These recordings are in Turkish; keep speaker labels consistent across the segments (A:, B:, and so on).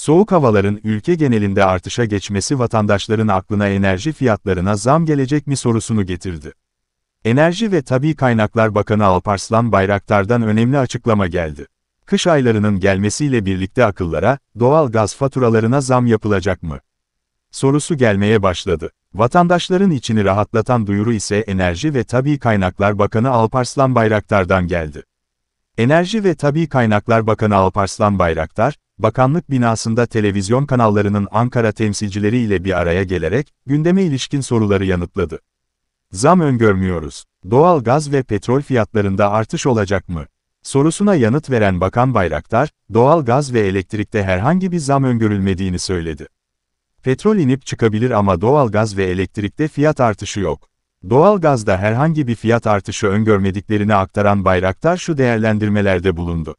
A: Soğuk havaların ülke genelinde artışa geçmesi vatandaşların aklına enerji fiyatlarına zam gelecek mi sorusunu getirdi. Enerji ve Tabi Kaynaklar Bakanı Alparslan Bayraktar'dan önemli açıklama geldi. Kış aylarının gelmesiyle birlikte akıllara, doğal gaz faturalarına zam yapılacak mı? Sorusu gelmeye başladı. Vatandaşların içini rahatlatan duyuru ise Enerji ve Tabi Kaynaklar Bakanı Alparslan Bayraktar'dan geldi. Enerji ve Tabi Kaynaklar Bakanı Alparslan Bayraktar, bakanlık binasında televizyon kanallarının Ankara temsilcileri ile bir araya gelerek, gündeme ilişkin soruları yanıtladı. Zam öngörmüyoruz. Doğal gaz ve petrol fiyatlarında artış olacak mı? Sorusuna yanıt veren Bakan Bayraktar, doğal gaz ve elektrikte herhangi bir zam öngörülmediğini söyledi. Petrol inip çıkabilir ama doğal gaz ve elektrikte fiyat artışı yok. Doğal gazda herhangi bir fiyat artışı öngörmediklerini aktaran Bayraktar şu değerlendirmelerde bulundu.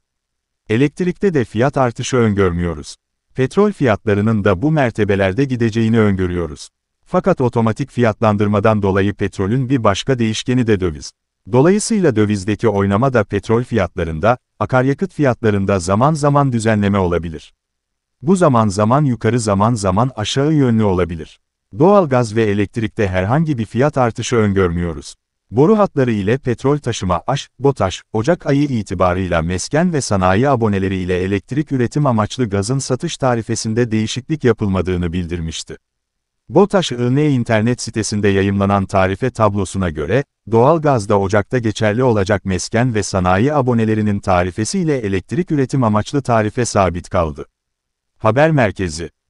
A: Elektrikte de fiyat artışı öngörmüyoruz. Petrol fiyatlarının da bu mertebelerde gideceğini öngörüyoruz. Fakat otomatik fiyatlandırmadan dolayı petrolün bir başka değişkeni de döviz. Dolayısıyla dövizdeki oynama da petrol fiyatlarında, akaryakıt fiyatlarında zaman zaman düzenleme olabilir. Bu zaman zaman yukarı zaman zaman aşağı yönlü olabilir. Doğalgaz ve elektrikte herhangi bir fiyat artışı öngörmüyoruz. Boru hatları ile petrol taşıma aş, BOTAŞ, Ocak ayı itibarıyla mesken ve sanayi aboneleri ile elektrik üretim amaçlı gazın satış tarifesinde değişiklik yapılmadığını bildirmişti. BOTAŞ ın internet sitesinde yayımlanan tarife tablosuna göre, doğal gazda Ocak'ta geçerli olacak mesken ve sanayi abonelerinin tarifesi ile elektrik üretim amaçlı tarife sabit kaldı. Haber Merkezi